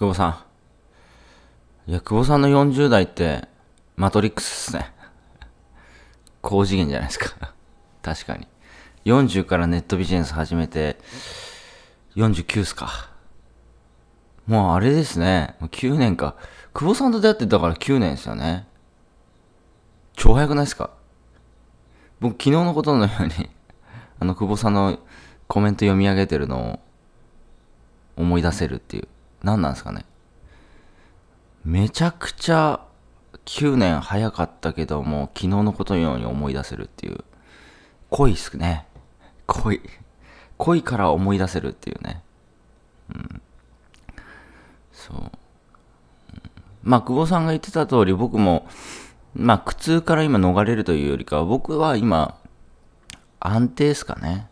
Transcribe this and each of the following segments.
久保さん。いや、久保さんの40代って、マトリックスっすね。高次元じゃないですか。確かに。40からネットビジネス始めて、49っすか。もうあれですね。9年か。久保さんと出会ってたから9年ですよね。超早くないですか僕昨日のことのように あの久保さんのコメント読み上げてるのを思い出せるっていう。何なんですかね。めちゃくちゃ9年早かったけども、昨日のことのように思い出せるっていう。恋っすね。恋。恋から思い出せるっていうね。うん。そう。まあ、久保さんが言ってた通り、僕も、まあ、苦痛から今逃れるというよりかは、僕は今、安定っすかね。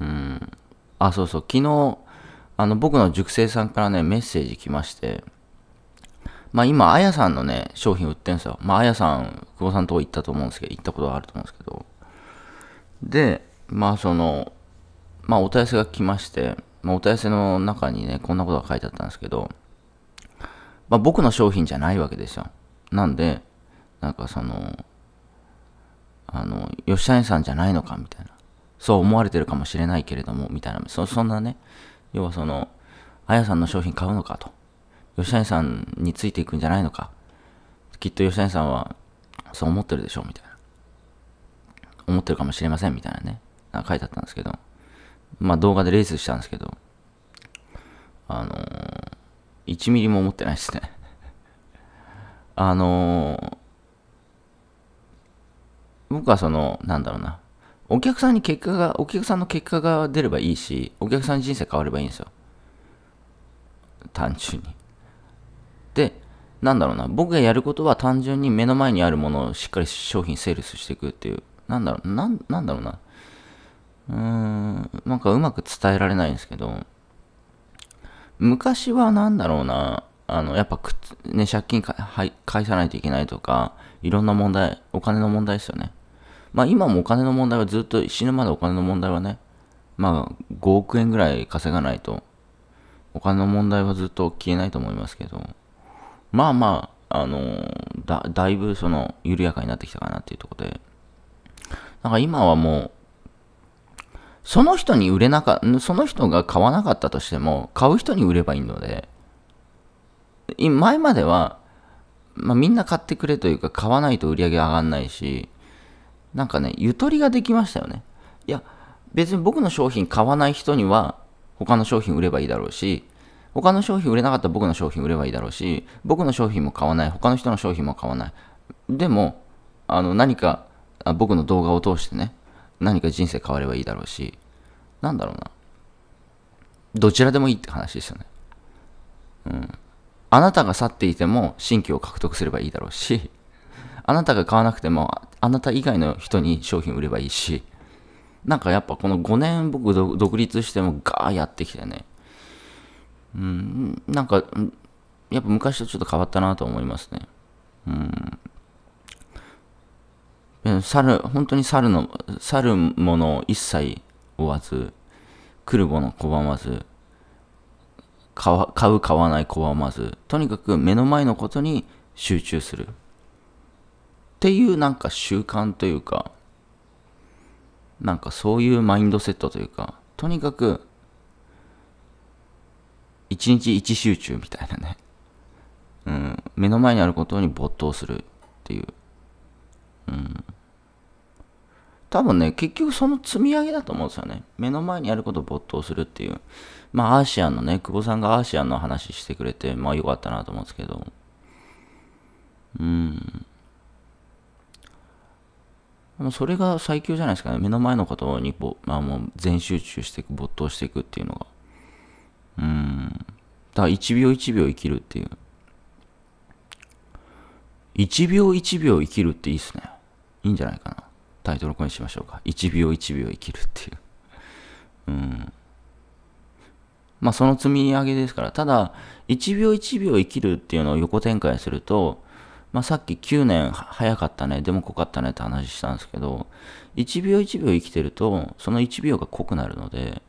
うん。あ、そうそう、昨日、あの、僕の塾生さんからね、メッセージ来まして、まあ今、あやさんのね、商品売ってんすよ。まあ、あやさん、久保さんとこ行ったと思うんですけど、行ったことがあると思うんですけど。で、まあその、まあお問い合わせが来まして、まあ、お問い合わせの中にね、こんなことが書いてあったんですけど、まあ僕の商品じゃないわけですよ。なんで、なんかその、あの、吉谷さんじゃないのかみたいな。そう思われてるかもしれないけれども、みたいな。そそんなね、要はその、あやさんの商品買うのかと。吉谷さんについていくんじゃないのか。きっと吉谷さんは、そう思ってるでしょ、みたいな。思ってるかもしれません、みたいなね。な書いてあったんですけど。まあ動画でレースしたんですけど、あのー、1ミリも思ってないですね。あのー、僕はその、なんだろうな。お客さんに結果が、お客さんの結果が出ればいいし、お客さん人生変わればいいんですよ。単純に。で、なんだろうな、僕がやることは単純に目の前にあるものをしっかり商品セールスしていくっていう、なんだろう、なん、なんだろうな。うーん、なんかうまく伝えられないんですけど、昔はなんだろうな、あの、やっぱね、借金か、はい、返さないといけないとか、いろんな問題、お金の問題ですよね。まあ今もお金の問題はずっと死ぬまでお金の問題はね、まあ5億円ぐらい稼がないと、お金の問題はずっと消えないと思いますけど、まあまあ、あのー、だ、だいぶその緩やかになってきたかなっていうところで、なんか今はもう、その人に売れなか、その人が買わなかったとしても、買う人に売ればいいので、前までは、まあ、みんな買ってくれというか、買わないと売り上げ上がんないし、なんかね、ゆとりができましたよね。いや、別に僕の商品買わない人には、他の商品売ればいいだろうし、他の商品売れなかったら僕の商品売ればいいだろうし、僕の商品も買わない、他の人の商品も買わない。でも、あの、何か、あ僕の動画を通してね、何か人生変わればいいだろうし、なんだろうな。どちらでもいいって話ですよね。うん。あなたが去っていても新規を獲得すればいいだろうし、あなたが買わなくてもあなた以外の人に商品売ればいいし、なんかやっぱこの5年僕独立してもガーやってきてね、うん、なんか、やっぱ昔とちょっと変わったなと思いますね。うん。猿、本当に猿の、猿もの一切追わず、来るもの拒まず、買う買わない拒まずとにかく目の前のことに集中するっていうなんか習慣というか、なんかそういうマインドセットというか、とにかく、一日一集中みたいなね。うん。目の前にあることに没頭するっていう。うん。多分ね、結局その積み上げだと思うんですよね。目の前にあることを没頭するっていう。まあ、アーシアンのね、久保さんがアーシアンの話してくれて、まあ、よかったなと思うんですけど。うん。もうそれが最強じゃないですかね。目の前のことにこう、まあ、もう全集中していく、没頭していくっていうのが。うん。だから1秒1秒生きるっていう。1秒1秒生きるっていいっすね。いいんじゃないかな。タイトルコインしましょうか。1秒1秒生きるっていう。うん。まあその積み上げですから。ただ、1秒1秒生きるっていうのを横展開すると、まあ、さっき9年早かったね、でも濃かったねって話したんですけど、1秒1秒生きてると、その1秒が濃くなるので、だか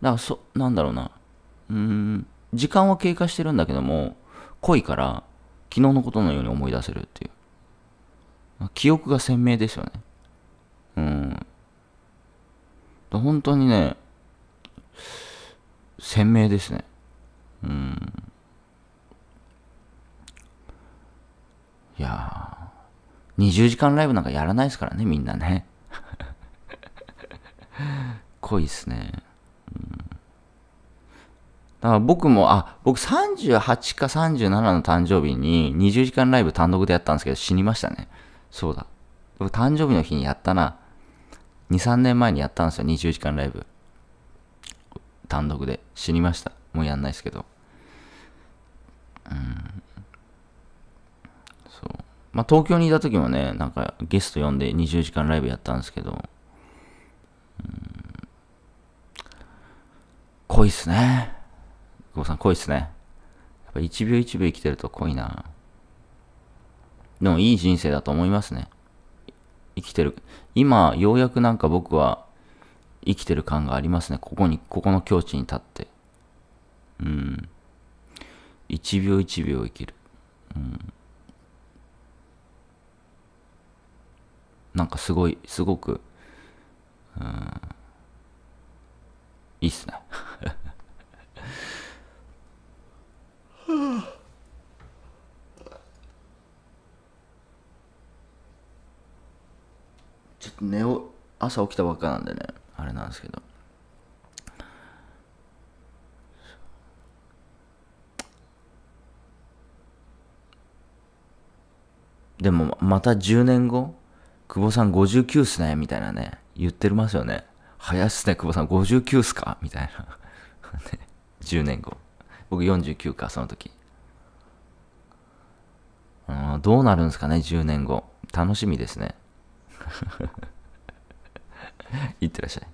らそ、なんだろうな、うん、時間は経過してるんだけども、濃いから、昨日のことのように思い出せるっていう。記憶が鮮明ですよね。うん。本当にね、鮮明ですね。うん。いやー、20時間ライブなんかやらないですからね、みんなね。濃いっすね。うんだから僕も、あ、僕38か37の誕生日に20時間ライブ単独でやったんですけど死にましたね。そうだ。僕誕生日の日にやったな。2、3年前にやったんですよ、20時間ライブ。単独で死にました。もうやんないですけど。うん。まあ、東京にいた時もね、なんかゲスト呼んで20時間ライブやったんですけど、うん、濃いっすね。久保さん濃いっすね。やっぱ1秒1秒生きてると濃いな。でもいい人生だと思いますね。生きてる。今、ようやくなんか僕は生きてる感がありますね。ここに、ここの境地に立って。うん。1秒1秒生きる。うん。なんかすごい、すごく、うん、いいっすね。ちょっと寝を朝起きたばっかなんでねあれなんですけどでもまた10年後久保さん59っすね、みたいなね、言ってますよね。早っすね、久保さん59っすかみたいな。ね、10年後。僕49か、その時。うん、どうなるんですかね、10年後。楽しみですね。いってらっしゃい。